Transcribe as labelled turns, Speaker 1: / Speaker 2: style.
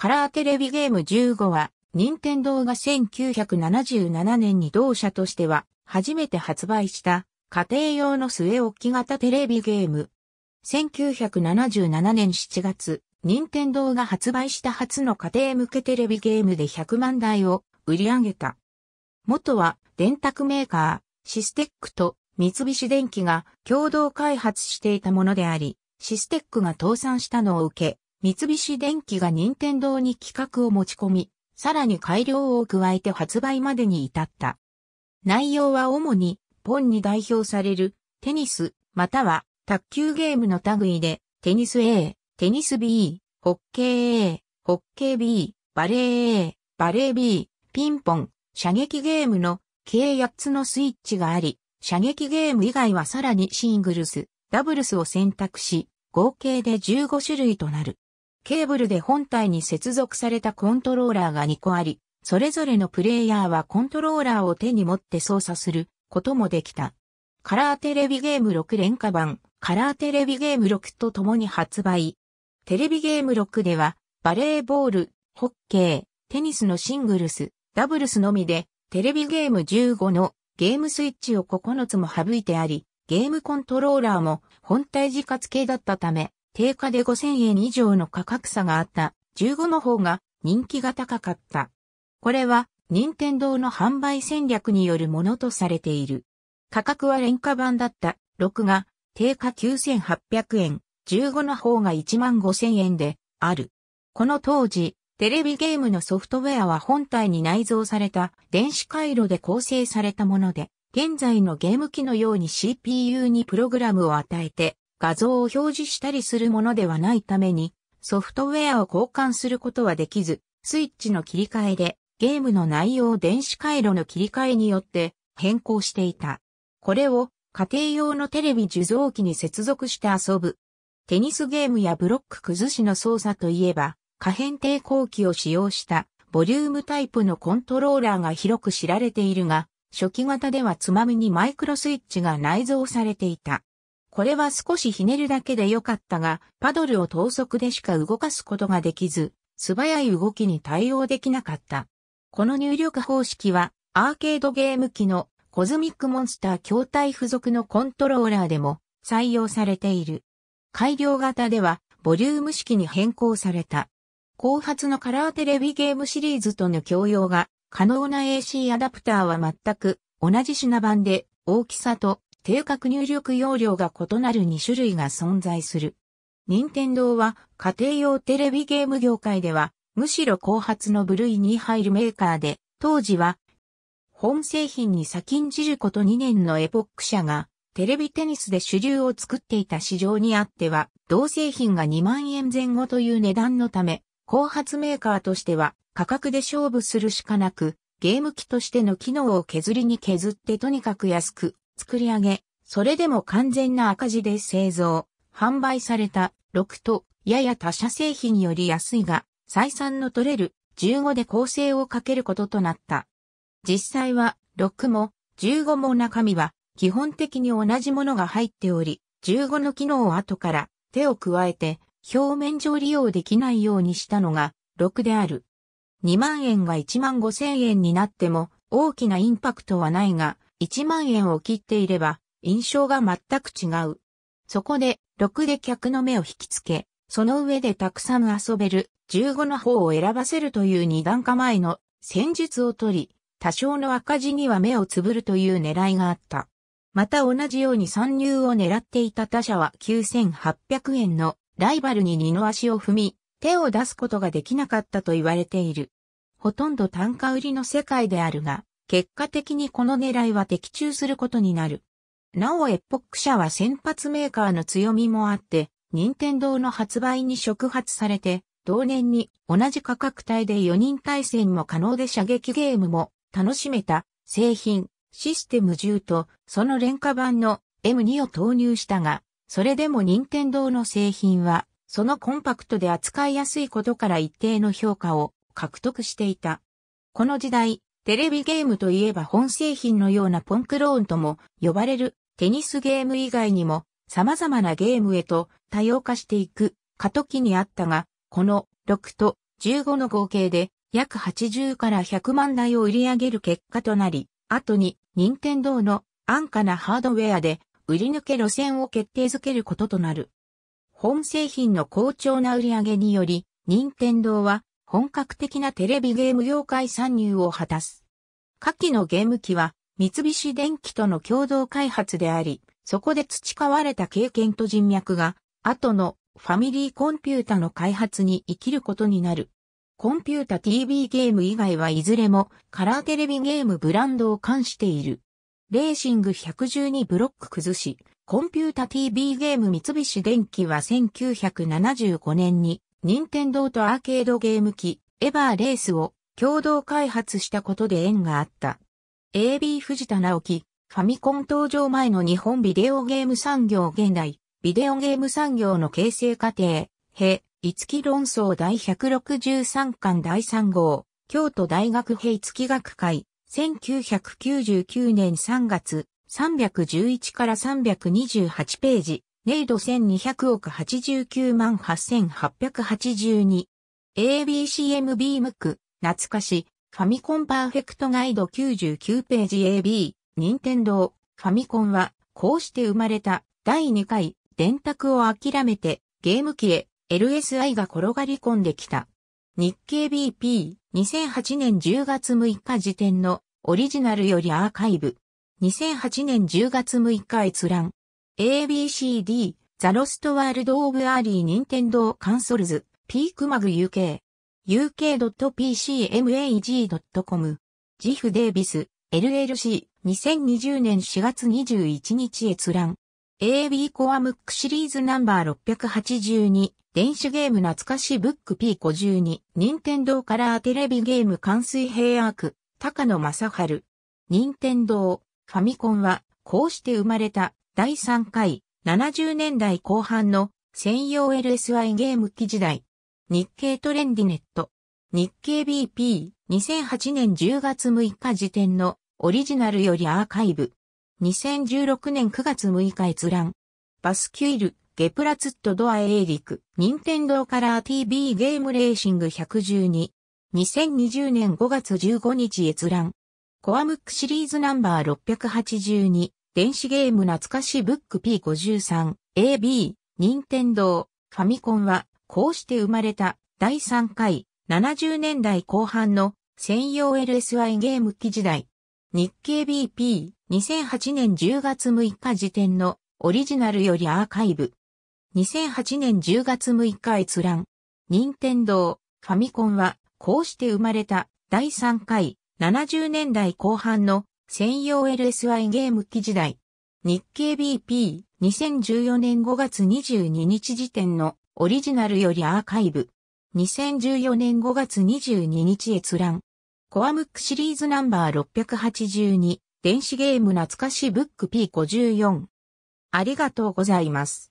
Speaker 1: カラーテレビゲーム15は、任天堂が1977年に同社としては、初めて発売した、家庭用の末置き型テレビゲーム。1977年7月、任天堂が発売した初の家庭向けテレビゲームで100万台を売り上げた。元は、電卓メーカー、システックと三菱電機が共同開発していたものであり、システックが倒産したのを受け、三菱電機が任天堂に企画を持ち込み、さらに改良を加えて発売までに至った。内容は主に、ポンに代表される、テニス、または、卓球ゲームの類で、テニス A、テニス B、ホッケー A、ホッケー B、バレー A、バレー B、ピンポン、射撃ゲームの計8つのスイッチがあり、射撃ゲーム以外はさらにシングルス、ダブルスを選択し、合計で15種類となる。ケーブルで本体に接続されたコントローラーが2個あり、それぞれのプレイヤーはコントローラーを手に持って操作することもできた。カラーテレビゲーム6廉価版、カラーテレビゲーム6と共に発売。テレビゲーム6では、バレーボール、ホッケー、テニスのシングルス、ダブルスのみで、テレビゲーム15のゲームスイッチを9つも省いてあり、ゲームコントローラーも本体自活系だったため、定価で5000円以上の価格差があった15の方が人気が高かった。これは任天堂の販売戦略によるものとされている。価格は廉価版だった6が定価9800円、15の方が15000円である。この当時、テレビゲームのソフトウェアは本体に内蔵された電子回路で構成されたもので、現在のゲーム機のように CPU にプログラムを与えて画像を表示したりするものではないために、ソフトウェアを交換することはできず、スイッチの切り替えで、ゲームの内容を電子回路の切り替えによって変更していた。これを家庭用のテレビ受像機に接続して遊ぶ。テニスゲームやブロック崩しの操作といえば、可変抵抗器を使用したボリュームタイプのコントローラーが広く知られているが、初期型ではつまみにマイクロスイッチが内蔵されていた。これは少しひねるだけでよかったが、パドルを等速でしか動かすことができず、素早い動きに対応できなかった。この入力方式は、アーケードゲーム機のコズミックモンスター筐体付属のコントローラーでも採用されている。改良型では、ボリューム式に変更された。後発のカラーテレビゲームシリーズとの共用が可能な AC アダプターは全く同じ品番で大きさと定格入力容量が異なる2種類が存在する。任天堂は家庭用テレビゲーム業界ではむしろ後発の部類に入るメーカーで、当時は本製品に先んじること2年のエポック社がテレビテニスで主流を作っていた市場にあっては、同製品が2万円前後という値段のため、後発メーカーとしては価格で勝負するしかなく、ゲーム機としての機能を削りに削ってとにかく安く作り上げ、それでも完全な赤字で製造、販売された6と、やや他社製品より安いが、採算の取れる15で構成をかけることとなった。実際は6も15も中身は基本的に同じものが入っており、15の機能を後から手を加えて表面上利用できないようにしたのが6である。2万円が1万5千円になっても大きなインパクトはないが、1万円を切っていれば、印象が全く違う。そこで、6で客の目を引きつけ、その上でたくさん遊べる、15の方を選ばせるという二段構えの戦術をとり、多少の赤字には目をつぶるという狙いがあった。また同じように参入を狙っていた他社は9800円のライバルに二の足を踏み、手を出すことができなかったと言われている。ほとんど単価売りの世界であるが、結果的にこの狙いは的中することになる。なおエポック社は先発メーカーの強みもあって、任天堂の発売に触発されて、同年に同じ価格帯で4人対戦も可能で射撃ゲームも楽しめた製品、システム10とその廉価版の M2 を投入したが、それでも任天堂の製品は、そのコンパクトで扱いやすいことから一定の評価を獲得していた。この時代、テレビゲームといえば本製品のようなポンクローンとも呼ばれるテニスゲーム以外にも様々なゲームへと多様化していく過渡期にあったが、この6と15の合計で約80から100万台を売り上げる結果となり、後に任天堂の安価なハードウェアで売り抜け路線を決定づけることとなる。本製品の好調な売り上げにより、任天堂は本格的なテレビゲーム業界参入を果たす。下記のゲーム機は三菱電機との共同開発であり、そこで培われた経験と人脈が、後のファミリーコンピュータの開発に生きることになる。コンピュータ TV ゲーム以外はいずれもカラーテレビゲームブランドを冠している。レーシング112ブロック崩し、コンピュータ TV ゲーム三菱電機は1975年に、任天堂とアーケードゲーム機、エバーレースを共同開発したことで縁があった。AB 藤田直樹、ファミコン登場前の日本ビデオゲーム産業現代、ビデオゲーム産業の形成過程、へ、五木論争第163巻第3号、京都大学五木学会、1999年3月、311から328ページ、ネイド1200億89万8882。ABCM ビームク、懐かし、ファミコンパーフェクトガイド99ページ AB、任天堂、ファミコンは、こうして生まれた、第2回、電卓を諦めて、ゲーム機へ、LSI が転がり込んできた。日経 BP、2008年10月6日時点の、オリジナルよりアーカイブ。2008年10月6日閲覧。ABCD、ザロストワールドオブアーリーニンテンドカンソルズ、ピークマグ UK。uk.pcmag.com ジフ・デイビス LLC 2020年4月21日閲覧 AB コアムックシリーズナンバー682電子ゲーム懐かしブック P52 任天堂カラーテレビゲーム関水平アーク高野正春任天堂ファミコンはこうして生まれた第3回70年代後半の専用 LSI ゲーム機時代日経トレンディネット。日経 BP、2008年10月6日時点のオリジナルよりアーカイブ。2016年9月6日閲覧。バスキュイル、ゲプラツットドアエーリク、ニンテンドーカラー TV ゲームレーシング112。2020年5月15日閲覧。コアムックシリーズナンバー682、電子ゲーム懐かしブック P53、AB、ニンテンドー、ファミコンは、こうして生まれた第3回70年代後半の専用 LSI ゲーム機時代。日経 BP2008 年10月6日時点のオリジナルよりアーカイブ。2008年10月6日閲覧。任天堂ファミコンはこうして生まれた第3回70年代後半の専用 LSI ゲーム機時代。日経 BP2014 年5月22日時点のオリジナルよりアーカイブ。2014年5月22日閲覧。コアムックシリーズナンバー682。電子ゲーム懐かしブック P54。ありがとうございます。